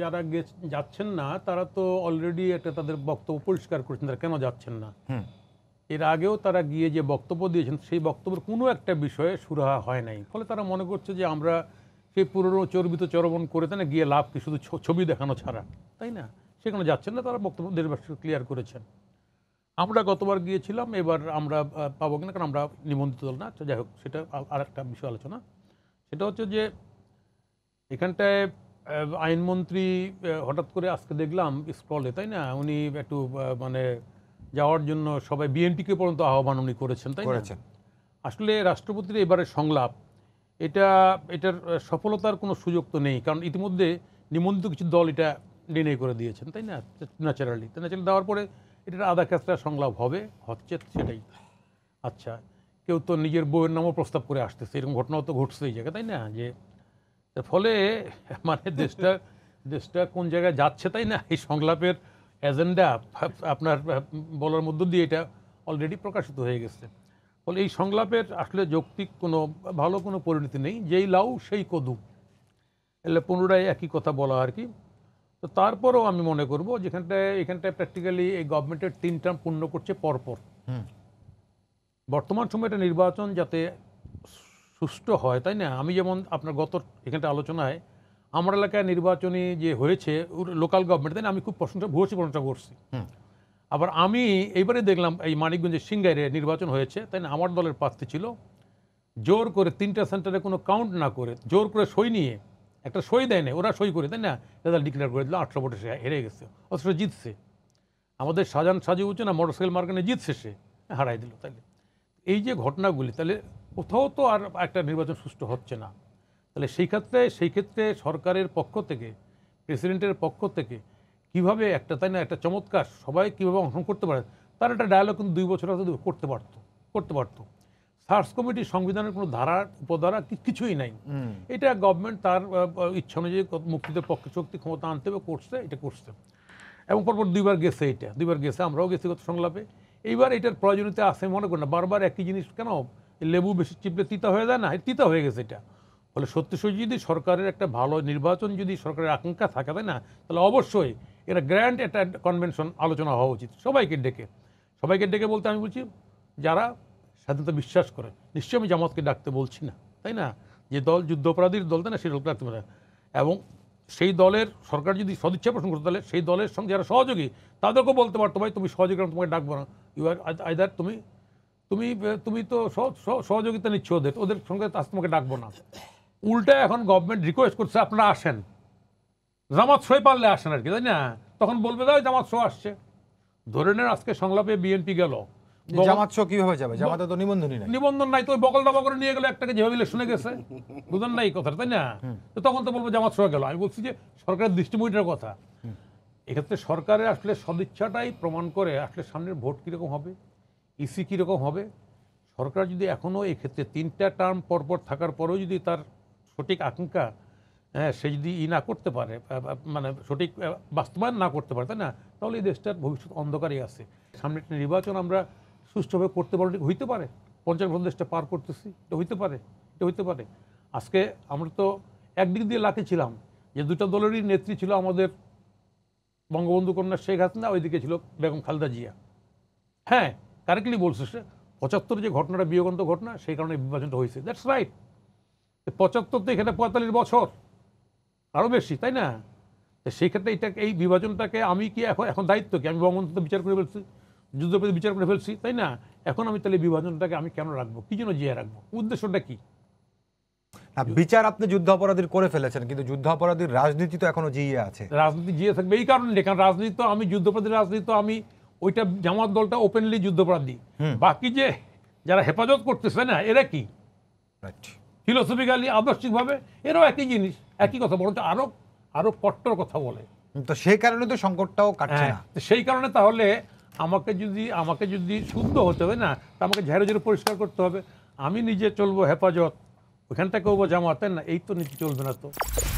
যারা যাচ্ছেন না তারা তো অলরেডি একটা তাদের বক্তব্য পরিষ্কার করেছেন তারা কেন যাচ্ছেন না এর আগেও তারা গিয়ে যে বক্তব্য দিয়েছেন সেই বক্তব্যের কোনো একটা বিষয়ে সুরাহা হয় নাই ফলে তারা মনে করছে যে আমরা সেই পুরনো চর্বিত চরবণ করে না গিয়ে লাভ কি শুধু ছবি দেখানো ছাড়া তাই না সেখানে যাচ্ছেন না তারা বক্তব্য দেশবাসীকে ক্লিয়ার করেছেন আমরা গতবার গিয়েছিলাম এবার আমরা পাবো কিনা কারণ আমরা নিবন্ধিত দল না আচ্ছা, যাই হোক সেটা আর একটা বিষয় আলোচনা সেটা হচ্ছে যে এখানটায় আইনমন্ত্রী হঠাৎ করে আজকে দেখলাম স্ক্রলে তাই না উনি একটু মানে যাওয়ার জন্য সবাই বিএনপিকে পর্যন্ত আহ্বান উনি করেছেন তাই করেছেন আসলে রাষ্ট্রপতির এবারের সংলাপ এটা এটার সফলতার কোনো সুযোগ তো নেই কারণ ইতিমধ্যে নিমন্ত্রিত কিছু দল এটা নির্ণয় করে দিয়েছেন তাই না ন্যাচারালি তাই ন্যাচারালি দেওয়ার পরে এটার আধা ক্ষেত্রে সংলাপ হবে হচ্ছে সেটাই আচ্ছা কেউ তো নিজের বউয়ের নামও প্রস্তাব করে আসতেছে এরকম ঘটনাও তো ঘটছে এই জায়গায় তাই না যে ফলে মানে দেশটা দেশটা কোন জায়গায় যাচ্ছে তাই না এই সংলাপের এজেন্ডা আপনার বলার মধ্য দিয়ে এটা অলরেডি প্রকাশিত হয়ে গেছে ফলে এই সংলাপের আসলে যৌক্তিক কোনো ভালো কোনো পরিণতি নেই যেই লাউ সেই কদু এলে পুনরায় একই কথা বলা আর কি তো তারপরেও আমি মনে করব যেখানটায় এখানটায় প্র্যাকটিক্যালি এই গভর্নমেন্টের তিন টার্ম পূর্ণ করছে পরপর বর্তমান সময়টা নির্বাচন যাতে সুষ্ঠু হয় তাই না আমি যেমন আপনার গত এখানটা আলোচনায় আমার এলাকায় নির্বাচনী যে হয়েছে লোকাল গভর্নমেন্ট তাই আমি খুব প্রশংসা ভুয়েছি প্রশংসা করছি আবার আমি এইবারে দেখলাম এই মানিকগঞ্জের সিঙ্গাইরে নির্বাচন হয়েছে তাই না আমার দলের প্রার্থী ছিল জোর করে তিনটা সেন্টারে কোনো কাউন্ট না করে জোর করে সই নিয়ে একটা সই দেয় না ওরা সই করে তাই না রেজাল্ট ডিক্লেয়ার করে দিল আটশো ভোটে সে হেরে গেছে অথচ জিতছে আমাদের সাজান সাজু উঠছে না মোটরসাইকেল মার্কেটে জিতছে সে হারাই দিল তাহলে এই যে ঘটনাগুলি তাহলে কোথাও তো আর একটা নির্বাচন সুষ্ঠু হচ্ছে না তাহলে সেই ক্ষেত্রে সেই ক্ষেত্রে সরকারের পক্ষ থেকে প্রেসিডেন্টের পক্ষ থেকে কিভাবে একটা তাই না একটা চমৎকার সবাই কীভাবে অংশগ্রহণ করতে পারে তার একটা ডায়ালগ কিন্তু দুই বছর আগে করতে পারতো করতে পারতো সার্চ কমিটি সংবিধানের কোনো ধারা উপধারা কিছুই নাই এটা গভর্নমেন্ট তার ইচ্ছা অনুযায়ী মুক্তিদের পক্ষে শক্তি ক্ষমতা আনতে হবে করছে এটা করছে এবং পরপর দুইবার গেছে এটা দুইবার গেছে আমরাও গেছি গত সংলাপে এইবার এটার প্রয়োজনীয়তা আসে মনে করি না বারবার একই জিনিস কেন লেবু বেশি চিপলে তিতা হয়ে যায় না তিতা হয়ে গেছে এটা ফলে সত্যি সত্যি যদি সরকারের একটা ভালো নির্বাচন যদি সরকারের আকাঙ্ক্ষা থাকে তাই না তাহলে অবশ্যই এটা গ্র্যান্ড একটা কনভেনশন আলোচনা হওয়া উচিত সবাইকে ডেকে সবাইকে ডেকে বলতে আমি বলছি যারা স্বাধীনতা বিশ্বাস করে নিশ্চয়ই আমি জামাতকে ডাকতে বলছি না তাই না যে দল অপরাধীর দল তাই না সেই দলকে ডাকতে পারে এবং সেই দলের সরকার যদি সদিচ্ছা পোষণ করতে তাহলে সেই দলের সঙ্গে যারা সহযোগী তাদেরকেও বলতে পারতো ভাই তুমি সহযোগী তোমাকে ডাকবো না ইউ আর আইদার তুমি তুমি তুমি তো সহযোগিতা নিচ্ছ ওদের ওদের সঙ্গে আজ তোমাকে ডাকবো না উল্টা এখন গভর্নমেন্ট রিকোয়েস্ট করছে আপনারা আসেন জামাত শোয়ে পারলে আসেন আর কি তাই না তখন বলবে দাও জামাত শো আসছে ধরে নেন আজকে সংলাপে বিএনপি গেল জামাত শো কিভাবে যাবে জামাতে তো নিবন্ধন নাই নিবন্ধন নাই তো ওই বকল দাবা করে নিয়ে গেল একটাকে যেভাবে ইলেকশনে গেছে বুঝলেন নাই কথা তাই না তো তখন তো বলবো জামাত শো গেল আমি বলছি যে সরকারের দৃষ্টিভঙ্গিটার কথা এক্ষেত্রে সরকারের আসলে সদিচ্ছাটাই প্রমাণ করে আসলে সামনের ভোট কিরকম হবে ইসি কীরকম হবে সরকার যদি এখনও এক্ষেত্রে তিনটা টার্ম পরপর থাকার পরেও যদি তার সঠিক আকাঙ্ক্ষা হ্যাঁ সে যদি ই না করতে পারে মানে সঠিক বাস্তবায়ন না করতে পারে তাই না তাহলে এই দেশটার ভবিষ্যৎ অন্ধকারই আছে সামনে একটা নির্বাচন আমরা সুষ্ঠুভাবে করতে পারলে হইতে পারে পঞ্চাশ বছর দেশটা পার করতেছি এটা হইতে পারে এটা হইতে পারে আজকে আমরা তো একদিক দিয়ে লাখে ছিলাম যে দুটা দলেরই নেত্রী ছিল আমাদের বঙ্গবন্ধু কন্যা শেখ হাসিনা ওইদিকে ছিল বেগম খালদা জিয়া হ্যাঁ কারেক্টলি বলছিস পঁচাত্তর যে ঘটনাটা বিয়োগন্ত ঘটনা সেই কারণে বিভাজনটা হয়েছে দ্যাটস রাইট পঁচাত্তর তো এখানে পঁয়তাল্লিশ বছর আরও বেশি তাই না সেই ক্ষেত্রে এটা এই বিভাজনটাকে আমি কি এখন এখন দায়িত্ব কি আমি বঙ্গবন্ধু বিচার করে ফেলছি যুদ্ধপতি বিচার করে ফেলছি তাই না এখন আমি তাহলে বিভাজনটাকে আমি কেন রাখবো কী জন্য জিয়ে রাখবো উদ্দেশ্যটা কি বিচার আপনি যুদ্ধ অপরাধীর করে ফেলেছেন কিন্তু যুদ্ধ অপরাধীর রাজনীতি তো এখনো জিয়ে আছে রাজনীতি জিয়ে থাকবে এই কারণে কারণ রাজনীতি তো আমি যুদ্ধপরাধীর রাজনীতি তো আমি ওইটা জামাত দলটা ওপেনলি যুদ্ধপরাধী বাকি যে যারা হেফাজত করতেছে না এরা কি ফিলোসফিক্যালি আদর্শিকভাবে এরাও একই জিনিস একই কথা বলতে আরো আরো কট্টর কথা বলে তো সেই কারণে তো সংকটটাও কাটছে হ্যাঁ, না সেই কারণে তাহলে আমাকে যদি আমাকে যদি শুদ্ধ হতে হবে না তা আমাকে ঝেড়ে ঝেড়ে পরিষ্কার করতে হবে আমি নিজে চলবো হেফাজত ওখান থেকেও জামাতেন না এই তো নীতি চলবে না তো